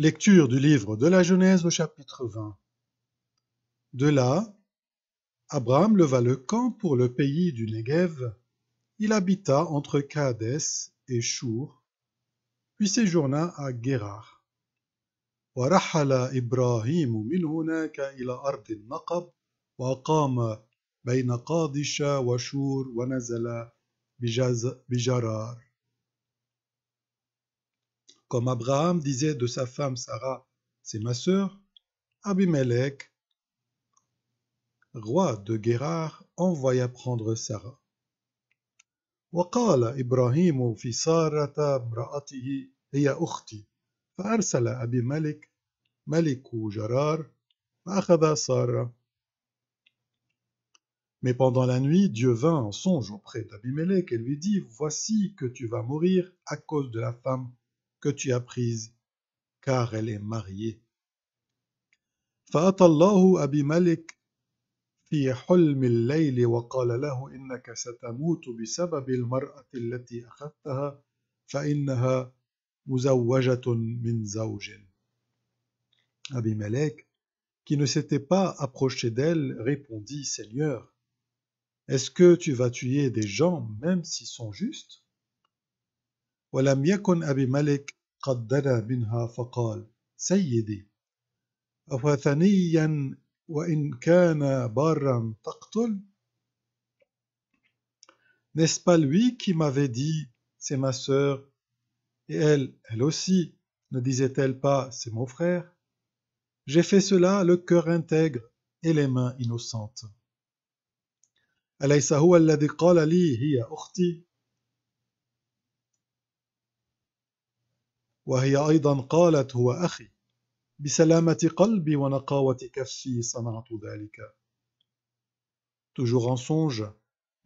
Lecture du livre de la Genèse au chapitre 20. De là, Abraham leva le camp pour le pays du Négev. Il habita entre Cadès et Chour, puis séjourna à Guérard. ورحل إبراهيم من هناك إلى أرض النقب بين قادش وشور ونزل comme Abraham disait de sa femme Sarah, c'est ma sœur, Abimelech, roi de Guérard, envoya prendre Sarah. Mais pendant la nuit, Dieu vint en songe auprès d'Abimelech et lui dit Voici que tu vas mourir à cause de la femme que tu as prise, car elle est mariée. فأتى الله أبي ملك في حلم الليل وقال له إنك ستموت بسبب المرأة التي أخذتها فإنها مزوجة من زوج. أبي ملك qui ne s'était pas approché d'elle, répondit Seigneur, est-ce que tu vas tuer des gens même s'ils sont justes n'est-ce pas lui qui m'avait dit c'est ma sœur Et elle, elle aussi, ne disait-elle pas c'est mon frère J'ai fait cela le cœur intègre et les mains innocentes. هو الذي قال لي Toujours en songe,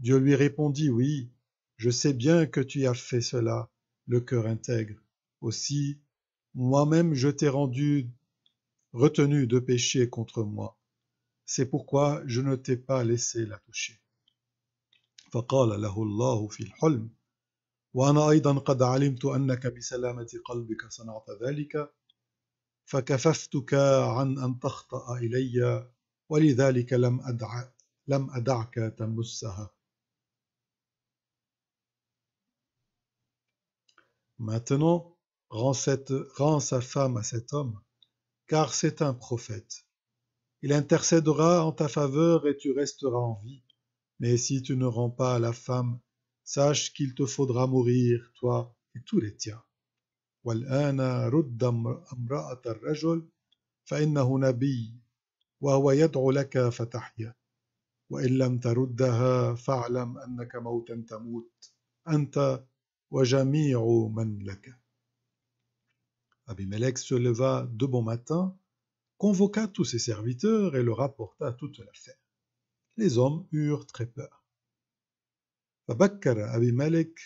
Dieu lui répondit Oui, je sais bien que tu as fait cela, le cœur intègre. Aussi, moi-même je t'ai rendu retenu de péché contre moi. C'est pourquoi je ne t'ai pas laissé la toucher. Maintenant, rends, cette, rend sa femme à cet homme, car c'est un prophète. Il intercédera en ta faveur et tu resteras en vie. Mais si tu ne rends pas à la femme « Sache qu'il te faudra mourir, toi et tous les tiens. »« Et maintenant, répète-le à la femme car il est un prophète, et il vous demande de Et si tu ne la pas, que tu mort et qui Abimelech se leva de bon matin, convoqua tous ses serviteurs et leur rapporta toute l'affaire. Les hommes eurent très peur. Ensuite Abimélec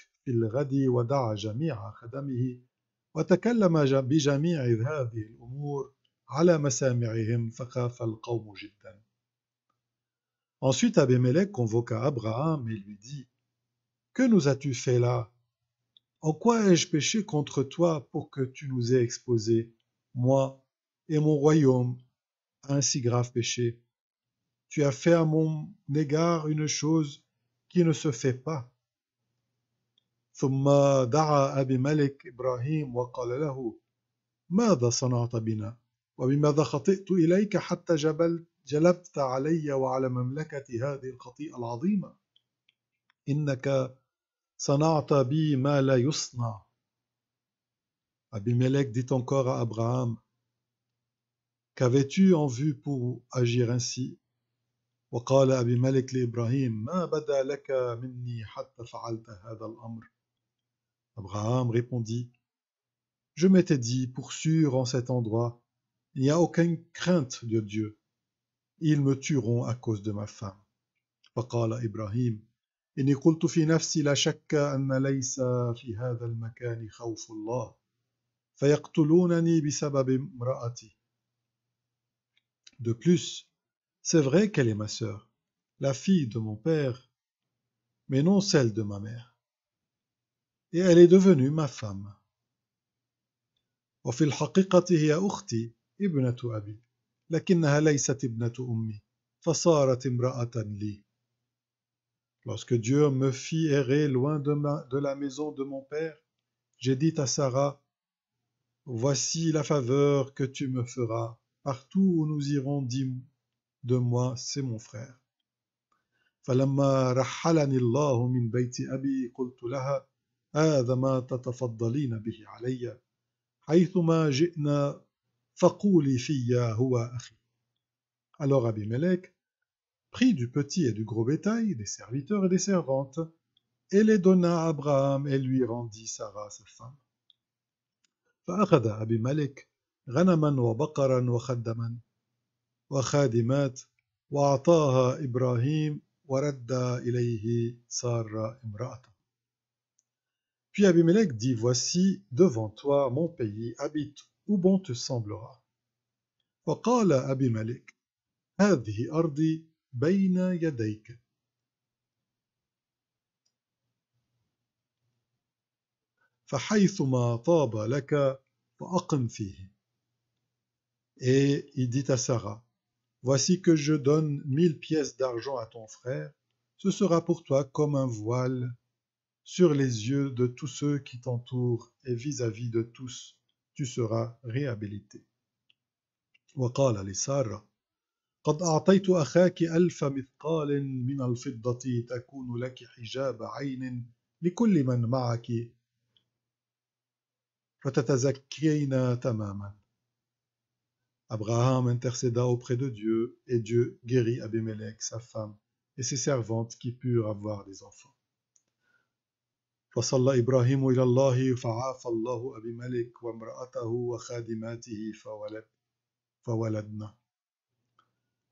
convoqua Abraham et lui dit Que nous as-tu fait là En quoi ai-je péché contre toi pour que tu nous aies exposés, moi et mon royaume, à un si grave péché Tu as fait à mon égard une chose qui ne se fait pas. ثم دعا أبي ملك إبراهيم وقال له ماذا صنعت بنا وبماذا خطئت إليك حتى جبلت جلبت علي وعلى مملكتي هذه الخطيئة العظيمة إنك صنعت بي ما لا يصنع Abimelech dit encore à Abraham Qu'avais-tu en vue pour agir ainsi وقال أبي ملك لإبراهيم ما بدا لك مني حتى فعلت هذا الأمر Abraham répondit Je m'étais dit pour sûr en cet endroit Il n'y a aucune crainte de Dieu ils me tueront à cause de ma femme فقال إبراهيم إني قلت في نفسي لا شك أن ليس في هذا المكان خوف الله فيقتلونني بسبب امرأتي De plus, c'est vrai qu'elle est ma sœur, la fille de mon père, mais non celle de ma mère. Et elle est devenue ma femme. Lorsque Dieu me fit errer loin de, la maison de mon père, j'ai dit à Sarah, Voici la faveur que tu me feras, partout où nous irons, dîmes de moi, c'est mon frère. فلما رحلني الله من بيت أبي قلت لها هذا ما تتفضلين به علي حيثما جئنا فقولي فيا هو أخي Alors Abimelech prit du petit et du gros bétail, des serviteurs et des servantes, et les donna à Abraham et lui rendit Sarah sa femme. فأخذ أبي ملك غنما وبقرا وخدما وخادمات وأعطاها إبراهيم ورد إليه سارة امرأته. Puis Abimelech dit, Voici devant toi mon pays, habite où bon te semblera. فقال أبيملك هذه أرضي بين يديك فحيثما طاب لك فأقم فيه Et il dit à Sarah, Voici que je donne mille pièces d'argent à ton frère, ce sera pour toi comme un voile sur les yeux de tous ceux qui t'entourent et vis-à-vis de tous, tu seras réhabilité. وقال لسارة: قد أعطيت أخاك ألف مثقال من الفضة تكون لك حجاب عين لكل من معك فتتزكين تماما. Abraham intercéda auprès de Dieu, et Dieu guérit Abimelech, sa femme, et ses servantes qui purent avoir des enfants.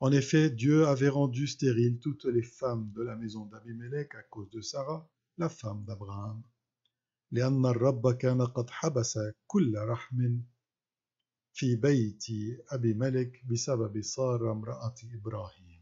En effet, Dieu avait rendu stériles toutes les femmes de la maison d'Abimelech à cause de Sarah, la femme d'Abraham. في بيت أبي ملك بسبب سارة امرأة إبراهيم